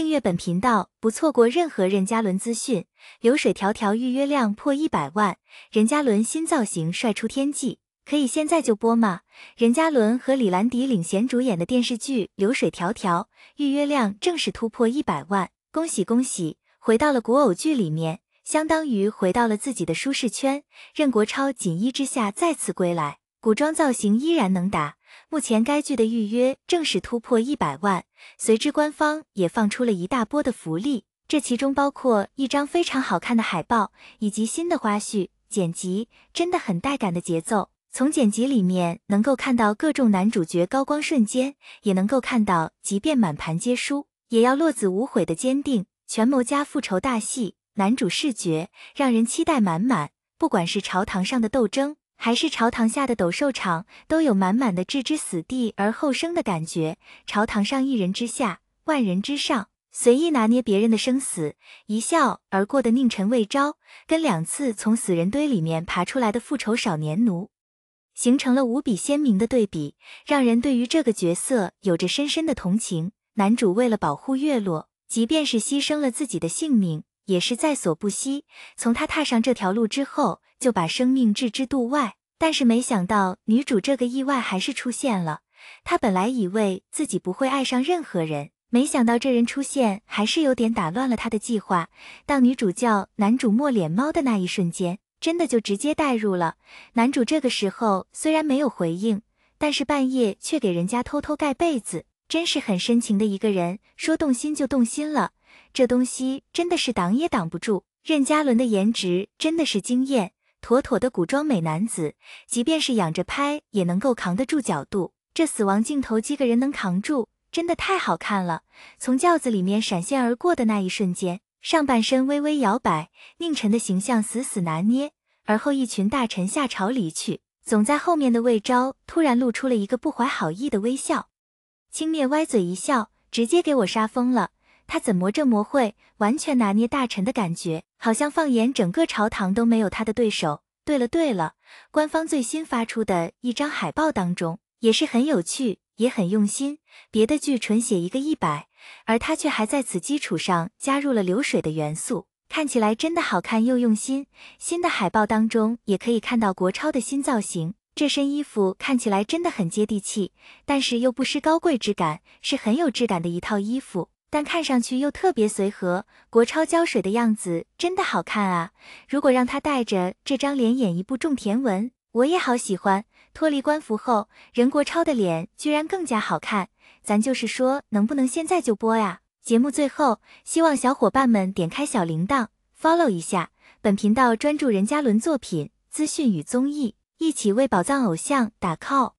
订阅本频道，不错过任何任嘉伦资讯。《流水迢迢》预约量破一百万，任嘉伦新造型帅出天际，可以现在就播吗？任嘉伦和李兰迪领衔主演的电视剧《流水迢迢》预约量正式突破一百万，恭喜恭喜！回到了古偶剧里面，相当于回到了自己的舒适圈。任国超锦衣之下再次归来。古装造型依然能打，目前该剧的预约正式突破一百万，随之官方也放出了一大波的福利，这其中包括一张非常好看的海报，以及新的花絮剪辑，真的很带感的节奏。从剪辑里面能够看到各种男主角高光瞬间，也能够看到即便满盘皆输，也要落子无悔的坚定。权谋加复仇大戏，男主视觉让人期待满满，不管是朝堂上的斗争。还是朝堂下的斗兽场，都有满满的置之死地而后生的感觉。朝堂上一人之下，万人之上，随意拿捏别人的生死，一笑而过的宁臣魏昭，跟两次从死人堆里面爬出来的复仇少年奴，形成了无比鲜明的对比，让人对于这个角色有着深深的同情。男主为了保护月落，即便是牺牲了自己的性命。也是在所不惜。从他踏上这条路之后，就把生命置之度外。但是没想到，女主这个意外还是出现了。他本来以为自己不会爱上任何人，没想到这人出现，还是有点打乱了他的计划。当女主叫男主“墨脸猫”的那一瞬间，真的就直接代入了。男主这个时候虽然没有回应，但是半夜却给人家偷偷盖被子，真是很深情的一个人。说动心就动心了。这东西真的是挡也挡不住，任嘉伦的颜值真的是惊艳，妥妥的古装美男子。即便是仰着拍也能够扛得住角度，这死亡镜头几个人能扛住？真的太好看了！从轿子里面闪现而过的那一瞬间，上半身微微摇摆，宁晨的形象死死拿捏。而后一群大臣下朝离去，总在后面的魏昭突然露出了一个不怀好意的微笑，轻蔑歪嘴一笑，直接给我杀疯了。他怎么这么会完全拿捏大臣的感觉，好像放眼整个朝堂都没有他的对手。对了对了，官方最新发出的一张海报当中也是很有趣，也很用心。别的剧纯写一个一百，而他却还在此基础上加入了流水的元素，看起来真的好看又用心。新的海报当中也可以看到国超的新造型，这身衣服看起来真的很接地气，但是又不失高贵之感，是很有质感的一套衣服。但看上去又特别随和，国超浇水的样子真的好看啊！如果让他带着这张脸演一部种田文，我也好喜欢。脱离官服后，任国超的脸居然更加好看，咱就是说，能不能现在就播呀？节目最后，希望小伙伴们点开小铃铛，follow 一下本频道，专注任嘉伦作品资讯与综艺，一起为宝藏偶像打 call。